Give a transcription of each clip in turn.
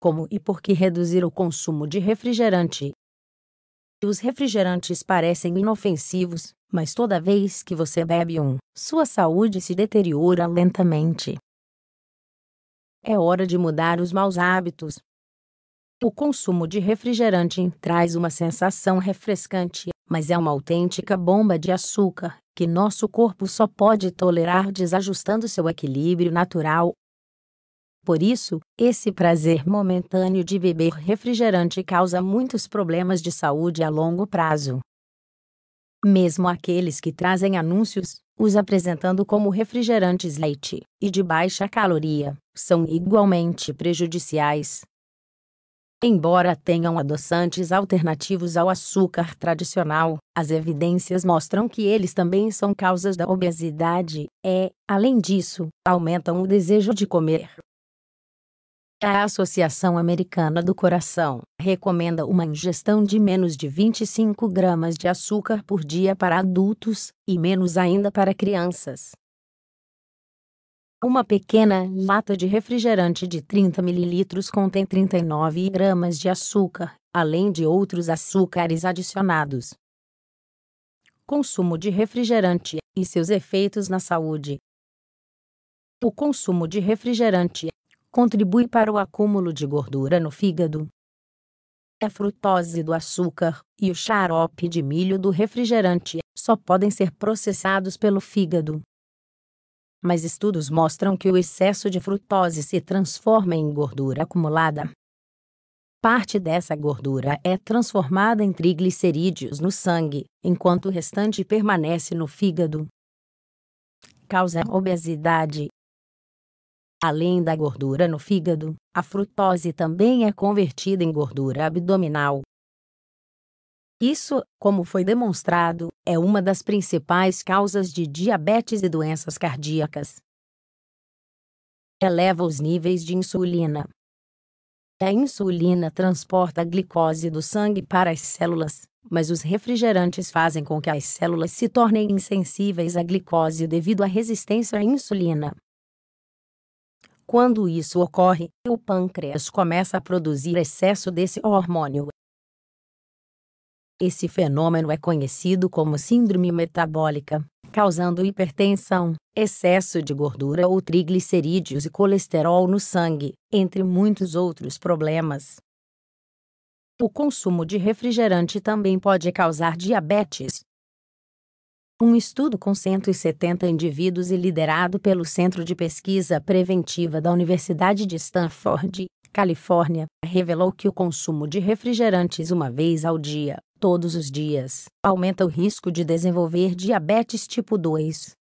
como e por que reduzir o consumo de refrigerante. Os refrigerantes parecem inofensivos, mas toda vez que você bebe um, sua saúde se deteriora lentamente. É hora de mudar os maus hábitos. O consumo de refrigerante traz uma sensação refrescante, mas é uma autêntica bomba de açúcar que nosso corpo só pode tolerar desajustando seu equilíbrio natural por isso, esse prazer momentâneo de beber refrigerante causa muitos problemas de saúde a longo prazo. Mesmo aqueles que trazem anúncios, os apresentando como refrigerantes leite e de baixa caloria, são igualmente prejudiciais. Embora tenham adoçantes alternativos ao açúcar tradicional, as evidências mostram que eles também são causas da obesidade e, além disso, aumentam o desejo de comer, a Associação Americana do Coração recomenda uma ingestão de menos de 25 gramas de açúcar por dia para adultos, e menos ainda para crianças. Uma pequena lata de refrigerante de 30 ml contém 39 gramas de açúcar, além de outros açúcares adicionados. Consumo de refrigerante e seus efeitos na saúde. O consumo de refrigerante contribui para o acúmulo de gordura no fígado. A frutose do açúcar e o xarope de milho do refrigerante só podem ser processados pelo fígado. Mas estudos mostram que o excesso de frutose se transforma em gordura acumulada. Parte dessa gordura é transformada em triglicerídeos no sangue, enquanto o restante permanece no fígado. Causa obesidade Além da gordura no fígado, a frutose também é convertida em gordura abdominal. Isso, como foi demonstrado, é uma das principais causas de diabetes e doenças cardíacas. Eleva os níveis de insulina. A insulina transporta a glicose do sangue para as células, mas os refrigerantes fazem com que as células se tornem insensíveis à glicose devido à resistência à insulina. Quando isso ocorre, o pâncreas começa a produzir excesso desse hormônio. Esse fenômeno é conhecido como síndrome metabólica, causando hipertensão, excesso de gordura ou triglicerídeos e colesterol no sangue, entre muitos outros problemas. O consumo de refrigerante também pode causar diabetes, um estudo com 170 indivíduos e liderado pelo Centro de Pesquisa Preventiva da Universidade de Stanford, Califórnia, revelou que o consumo de refrigerantes uma vez ao dia, todos os dias, aumenta o risco de desenvolver diabetes tipo 2.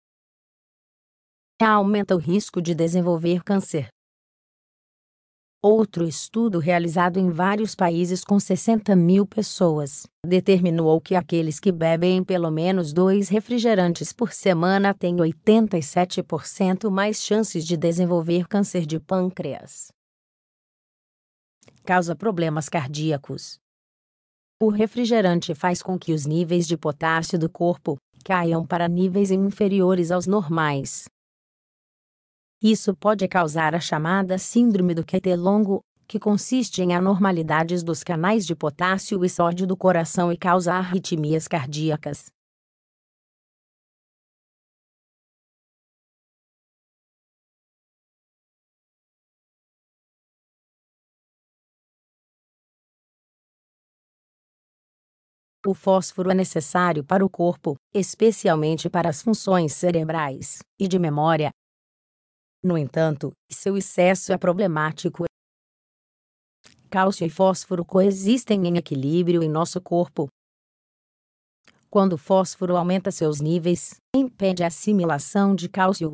Aumenta o risco de desenvolver câncer, Outro estudo realizado em vários países com 60 mil pessoas determinou que aqueles que bebem pelo menos dois refrigerantes por semana têm 87% mais chances de desenvolver câncer de pâncreas. Causa problemas cardíacos. O refrigerante faz com que os níveis de potássio do corpo caiam para níveis inferiores aos normais isso pode causar a chamada síndrome do QT longo, que consiste em anormalidades dos canais de potássio e sódio do coração e causa arritmias cardíacas. O fósforo é necessário para o corpo, especialmente para as funções cerebrais e de memória, no entanto, seu excesso é problemático. Cálcio e fósforo coexistem em equilíbrio em nosso corpo. Quando o fósforo aumenta seus níveis, impede a assimilação de cálcio.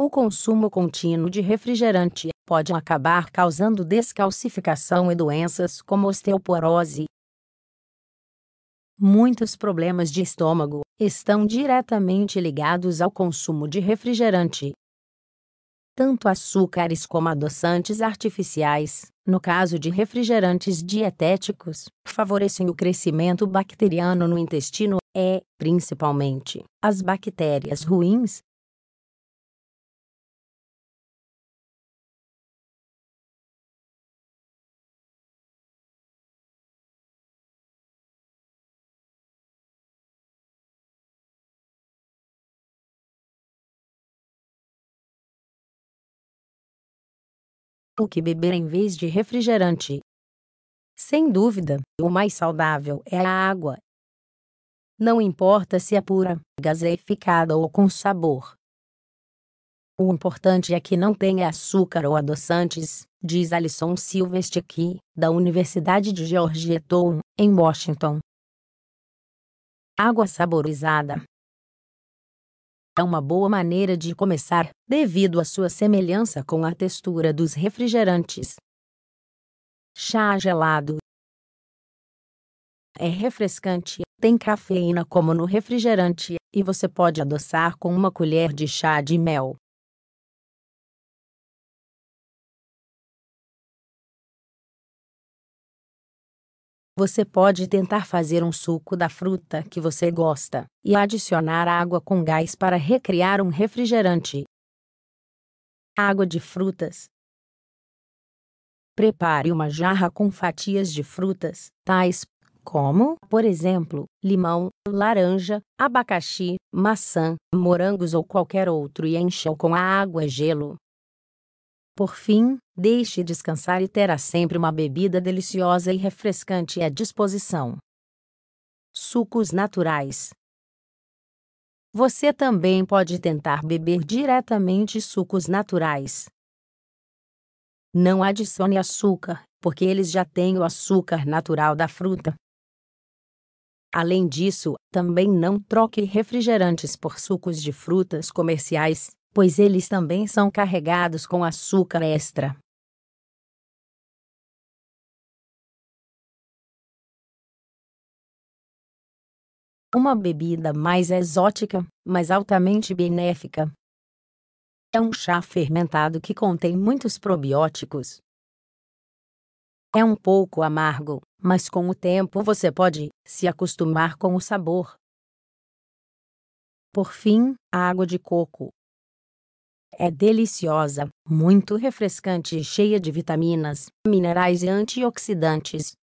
O consumo contínuo de refrigerante pode acabar causando descalcificação e doenças como osteoporose. Muitos problemas de estômago estão diretamente ligados ao consumo de refrigerante tanto açúcares como adoçantes artificiais, no caso de refrigerantes dietéticos, favorecem o crescimento bacteriano no intestino, e, é, principalmente, as bactérias ruins, o que beber em vez de refrigerante. Sem dúvida, o mais saudável é a água. Não importa se é pura, gaseificada ou com sabor. O importante é que não tenha açúcar ou adoçantes, diz Alison Silvestre, da Universidade de Georgetown, em Washington. Água saborizada, é uma boa maneira de começar, devido à sua semelhança com a textura dos refrigerantes. Chá gelado é refrescante, tem cafeína como no refrigerante, e você pode adoçar com uma colher de chá de mel. Você pode tentar fazer um suco da fruta que você gosta e adicionar água com gás para recriar um refrigerante. Água de frutas. Prepare uma jarra com fatias de frutas, tais como, por exemplo, limão, laranja, abacaxi, maçã, morangos ou qualquer outro e encha-o com a água gelo. Por fim, deixe descansar e terá sempre uma bebida deliciosa e refrescante à disposição. Sucos naturais. Você também pode tentar beber diretamente sucos naturais. Não adicione açúcar, porque eles já têm o açúcar natural da fruta. Além disso, também não troque refrigerantes por sucos de frutas comerciais pois eles também são carregados com açúcar extra. Uma bebida mais exótica, mas altamente benéfica. É um chá fermentado que contém muitos probióticos. É um pouco amargo, mas com o tempo você pode se acostumar com o sabor. Por fim, a água de coco. É deliciosa, muito refrescante e cheia de vitaminas, minerais e antioxidantes.